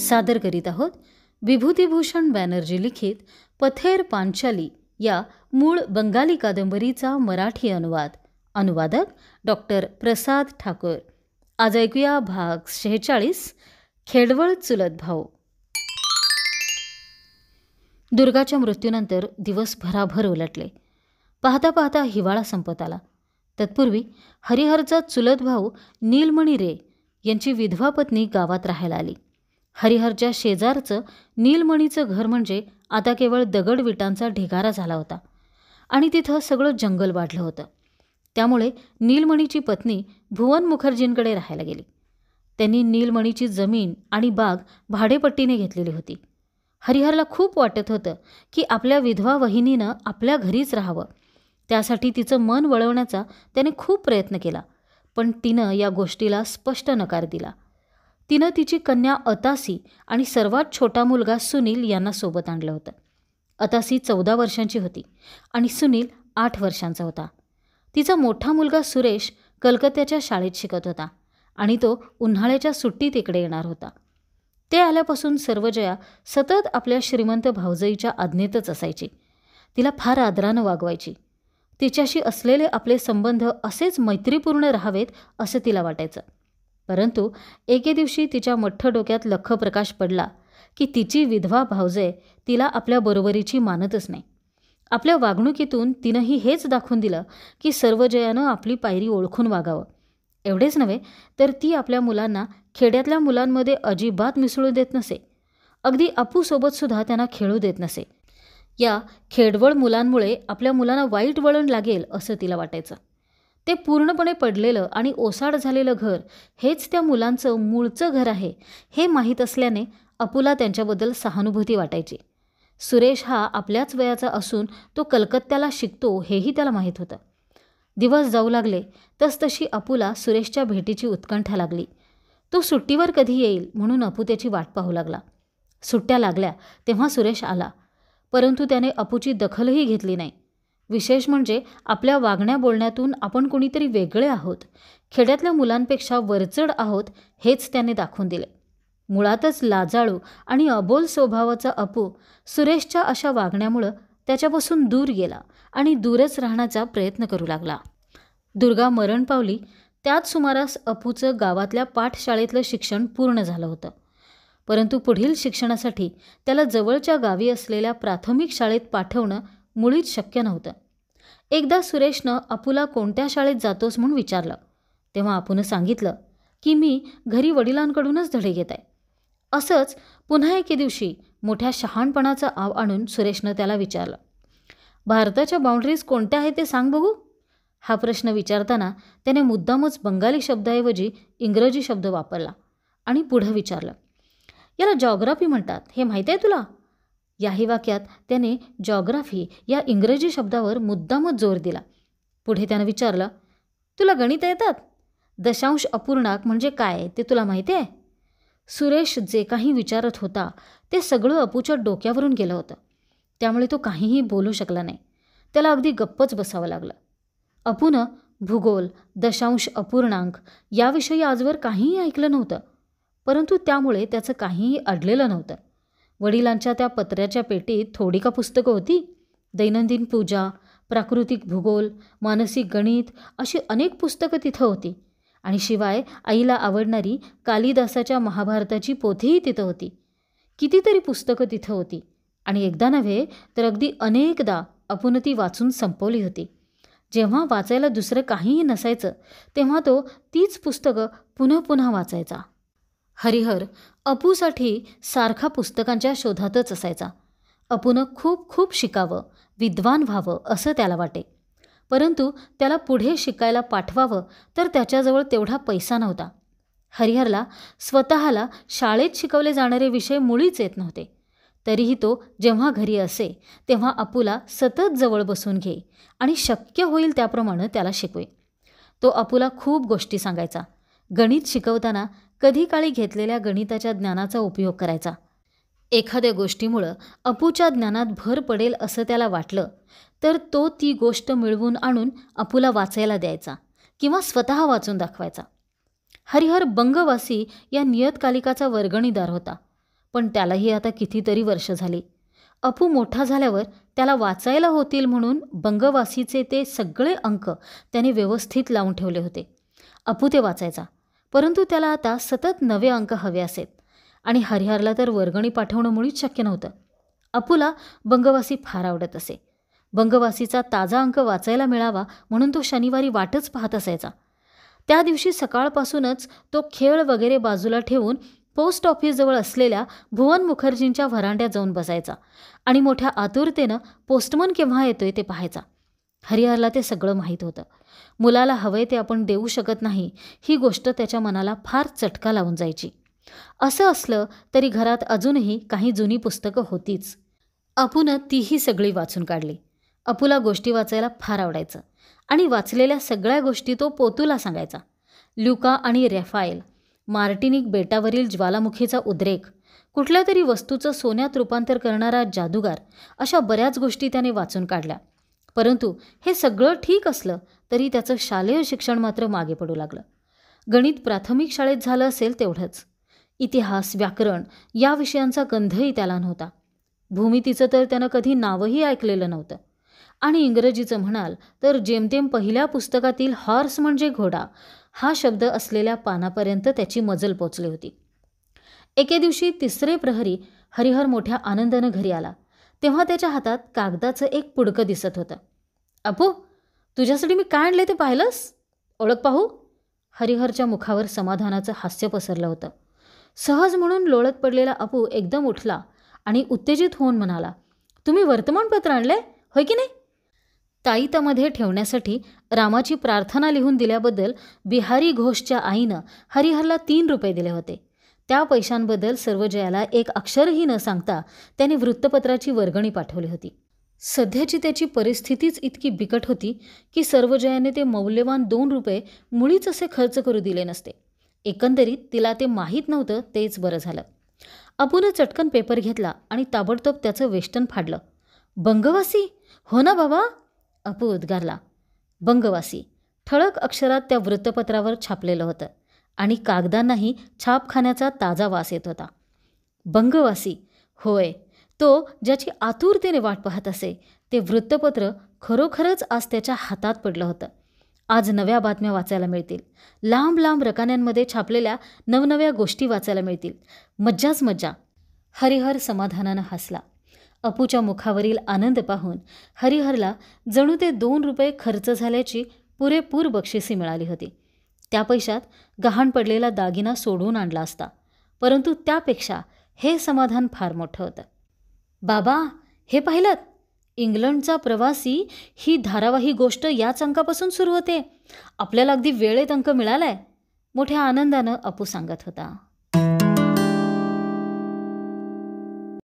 सादर करीत आहोत विभूतीभूषण बॅनर्जी लिखित पथेर पांचाली या मूळ बंगाली कादंबरीचा मराठी अनुवाद अनुवादक डॉक्टर प्रसाद ठाकूर आज ऐकूया भाग शेहेचाळीस खेडवळ चुलत भाऊ दुर्गाच्या मृत्यूनंतर दिवस भराभर उलटले पाहता पाहता हिवाळा संपत आला तत्पूर्वी हरिहरचा चुलत भाऊ नीलमणी रे यांची विधवा पत्नी गावात राहायला आली हरिहरच्या शेजारचं नीलमणीचं घर म्हणजे आता केवळ दगड विटांचा ढिगारा झाला होता आणि तिथं सगळं जंगल वाढलं होतं त्यामुळे नीलमणीची पत्नी भुवन मुखर्जींकडे राहायला गेली त्यांनी नीलमणीची जमीन आणि बाग भाडेपट्टीने घेतलेली होती हरिहरला खूप वाटत होतं की आपल्या विधवा वहिनीनं आपल्या घरीच राहावं त्यासाठी तिचं मन वळवण्याचा त्याने खूप प्रयत्न केला पण तिनं या गोष्टीला स्पष्ट नकार दिला तिनं तिची कन्या अतासी आणि सर्वात छोटा मुलगा सुनील यांना सोबत आणलं होतं अतासी चौदा वर्षांची होती आणि सुनील आठ वर्षांचा होता तिचा मोठा मुलगा सुरेश कलकत्त्याच्या शाळेत शिकत होता आणि तो उन्हाळ्याच्या सुट्टीत इकडे येणार होता ते आल्यापासून सर्वजया सतत आपल्या श्रीमंत भावजईच्या आज्ञेतच असायची तिला फार आदरानं वागवायची तिच्याशी असलेले आपले संबंध असेच मैत्रीपूर्ण राहावेत असं तिला वाटायचं परंतु एके दिवशी तिच्या मठ्ठ डोक्यात लख प्रकाश पडला की तिची विधवा भावजय तिला आपल्या बरोबरीची मानतच नाही आपल्या वागणुकीतून तिनंही हेच दाखवून दिलं की सर्वजयानं आपली पायरी ओळखून वागावं एवढेच नव्हे तर ती आपल्या मुलांना खेड्यातल्या मुलांमध्ये अजिबात मिसळू देत नसे अगदी अपूसोबतसुद्धा त्यांना खेळू देत नसे या खेडवळ मुलांमुळे आपल्या मुलांना वाईट वळण लागेल असं तिला वाटायचं ते पूर्णपणे पडलेलं आणि ओसाड झालेलं घर हेच त्या मुलांचं मूळचं घर आहे हे माहीत असल्याने अपुला त्यांच्याबद्दल सहानुभूती वाटायची सुरेश हा आपल्याच वयाचा असून तो कलकत्त्याला शिकतो हेही त्याला माहीत होतं दिवस जाऊ लागले तस तशी अपूला सुरेशच्या भेटीची उत्कंठा लागली तो सुट्टीवर कधी येईल म्हणून अपू त्याची वाट पाहू लागला सुट्ट्या लागल्या तेव्हा सुरेश आला परंतु त्याने अपूची दखलही घेतली नाही विशेष म्हणजे आपल्या वागण्या बोलण्यातून आपण कोणीतरी वेगळे आहोत खेड्यातल्या मुलांपेक्षा वरचढ आहोत हेच त्याने दाखवून दिले मुळातच लाजाळू आणि अबोल स्वभावाचा अपू सुरेशच्या अशा वागण्यामुळं त्याच्यापासून दूर गेला आणि दूरच राहण्याचा प्रयत्न करू लागला दुर्गा मरण पावली त्याच सुमारास अपूचं गावातल्या पाठशाळेतलं शिक्षण पूर्ण झालं होतं परंतु पुढील शिक्षणासाठी त्याला जवळच्या गावी असलेल्या प्राथमिक शाळेत पाठवणं मुळीच शक्य नव्हतं एकदा सुरेशनं अपूला कोणत्या शाळेत जातोस म्हणून विचारलं तेव्हा अपूनं सांगितलं की मी घरी वडिलांकडूनच धडे घेत आहे असंच पुन्हा एके दिवशी मोठ्या शहाणपणाचा आव आणून सुरेशनं त्याला विचारलं भारताच्या बाउंड्रीज कोणत्या आहेत ते सांग बघू हा प्रश्न विचारताना त्याने मुद्दामच बंगाली शब्दाऐवजी इंग्रजी शब्द वापरला आणि पुढं विचारलं याला जॉग्राफी म्हणतात हे माहीत आहे तुला याही वाक्यात त्याने जॉग्राफी या इंग्रजी शब्दावर मुद्दामच जोर दिला पुढे त्यानं विचारलं तुला गणित येतात दशांश अपूर्णाक म्हणजे काय ते तुला माहिती आहे सुरेश जे काही विचारत होता ते सगळं अपूच्या डोक्यावरून गेलं होतं त्यामुळे तो काहीही बोलू शकला नाही त्याला अगदी गप्पच बसावं लागलं अपूनं भूगोल दशांश अपूर्णांक याविषयी आजवर काहीही ऐकलं नव्हतं परंतु त्यामुळे त्याचं काहीही अडलेलं नव्हतं वडिलांच्या त्या पत्र्याच्या पेटीत थोडी का पुस्तकं होती दैनंदिन पूजा प्राकृतिक भूगोल मानसिक गणित अशी अनेक पुस्तकं तिथं होती आणि शिवाय आईला आवडणारी कालिदासाच्या महाभारताची पोथीही तिथं होती कितीतरी पुस्तकं तिथं होती आणि एकदा नव्हे तर अगदी अनेकदा आपण ती वाचून संपवली होती जेव्हा वाचायला दुसरं काहीही नसायचं तेव्हा तो तीच पुस्तकं पुन्हा पुन्हा वाचायचा हरिहर अपूसाठी सारखा पुस्तकांच्या शोधातच असायचा अपूनं खूप खूप शिकावं विद्वान व्हावं असं त्याला वाटे परंतु त्याला पुढे शिकायला पाठवावं तर त्याच्याजवळ तेवढा पैसा नव्हता हरिहरला स्वतःला शाळेत शिकवले जाणारे विषय मुळीच येत नव्हते तरीही तो जेव्हा घरी असे तेव्हा अपूला सतत जवळ बसून घे आणि शक्य होईल त्याप्रमाणे त्याला शिकवे तो अपूला खूप गोष्टी सांगायचा गणित शिकवताना कधी काळी घेतलेल्या गणिताच्या ज्ञानाचा उपयोग करायचा एखाद्या गोष्टीमुळं अपूच्या ज्ञानात भर पडेल असं त्याला वाटलं तर तो ती गोष्ट मिळवून आणून अपूला वाचायला द्यायचा किंवा स्वतः वाचून दाखवायचा हरिहर बंगवासी या नियतकालिकाचा वर्गणीदार होता पण त्यालाही आता कितीतरी वर्ष झाली अपू मोठा झाल्यावर त्याला वाचायला होतील म्हणून बंगवासीचे ते सगळे अंक त्याने व्यवस्थित लावून ठेवले होते अपू ते वाचायचा परंतु त्याला आता सतत नवे अंक हवे असेत आणि हरिहरला तर वर्गणी पाठवणं मुळीच शक्य नव्हतं अपूला बंगवासी फार आवडत असे बंगवासीचा ताजा अंक वाचायला मिळावा म्हणून तो शनिवारी वाटच पाहत असायचा त्या दिवशी सकाळपासूनच तो खेळ वगैरे बाजूला ठेवून पोस्ट ऑफिसजवळ असलेल्या भुवन मुखर्जींच्या व्हरांड्यात जाऊन बसायचा आणि मोठ्या आतुरतेनं पोस्टमन केव्हा येतोय ते पाहायचा हरिहरला ते सगळं माहीत होतं मुलाला हवंय ते आपण देऊ शकत नाही ही गोष्ट त्याच्या मनाला फार चटका लावून जायची असं असलं तरी घरात अजूनही काही जुनी पुस्तकं होतीच अपूनं तीही सगळी वाचून काढली अपूला गोष्टी वाचायला फार आवडायचं आणि वाचलेल्या सगळ्या गोष्टी तो पोतूला सांगायचा ल्युका आणि रेफायल मार्टिनिक बेटावरील ज्वालामुखीचा उद्रेक कुठल्या तरी वस्तूचं सोन्यात रूपांतर करणारा जादूगार अशा बऱ्याच गोष्टी त्याने वाचून काढल्या परंतु हे सगळं ठीक असलं तरी त्याचं शालेय शिक्षण मात्र मागे पडू लागलं गणित प्राथमिक शाळेत झालं असेल तेवढंच इतिहास व्याकरण या विषयांचा गंधही त्याला नव्हता भूमितीचं तर त्यानं कधी नावही ऐकलेलं नव्हतं आणि इंग्रजीचं म्हणाल तर जेमतेम पहिल्या पुस्तकातील हॉर्स म्हणजे घोडा हा शब्द असलेल्या पानापर्यंत त्याची मजल पोचली होती एके दिवशी तिसरे प्रहरी हरिहर मोठ्या आनंदानं घरी आला तेव्हा त्याच्या हातात कागदाचं एक पुडकं दिसत होतं अपू तुझ्यासाठी मी काय आणले ते पाहिलंस ओळख पाहू हरिहरच्या मुखावर समाधानाचं हास्य पसरलं होतं सहज म्हणून लोळत पडलेला अपू एकदम उठला आणि उत्तेजित होऊन म्हणाला तुम्ही वर्तमानपत्र आणले होय की नाही ताई ताईतामध्ये ठेवण्यासाठी रामाची प्रार्थना लिहून दिल्याबद्दल बिहारी घोषच्या आईनं हरिहरला तीन रुपये दिले होते त्या पैशांबद्दल सर्वजयाला एक अक्षरही न सांगता त्याने वृत्तपत्राची वर्गणी पाठवली होती सध्याची त्याची परिस्थितीच इतकी बिकट होती की सर्वजयाने ते मौल्यवान दोन रुपये मुळीच असे खर्च करू दिले नसते एकंदरीत तिला ते माहीत नव्हतं तेच बरं झालं अपूनं चटकन पेपर घेतला आणि ताबडतोब त्याचं वेष्टन फाडलं बंगवासी हो ना बाबा अपू उद्गारला बंगवासी ठळक अक्षरात त्या वृत्तपत्रावर छापलेलं होतं आणि कागदांनाही छापखान्याचा ताजा वास येत होता बंगवासी होय तो ज्याची आतुरतेने वाट पाहत असे ते वृत्तपत्र खरोखरच आज त्याच्या हातात पडलं होतं आज नव्या बातम्या वाचायला मिळतील लांब लांब रकान्यांमध्ये छापलेल्या नवनव्या गोष्टी वाचायला मिळतील मज्जाच मज्जा हरिहर समाधानानं हसला अपूच्या मुखावरील आनंद पाहून हरिहरला जणू ते दोन रुपये खर्च झाल्याची पुरेपूर बक्षिसी मिळाली होती त्या पैशात गहाण पडलेला दागिना सोडून आणला असता परंतु त्यापेक्षा हे समाधान फार मोठं होतं बाबा हे पाहिलं इंग्लंडचा प्रवासी ही धारावाही गोष्ट याच अंकापासून सुरू होते आपल्याला अगदी वेळेत अंक मिळालाय मोठ्या आनंदानं अपू सांगत होता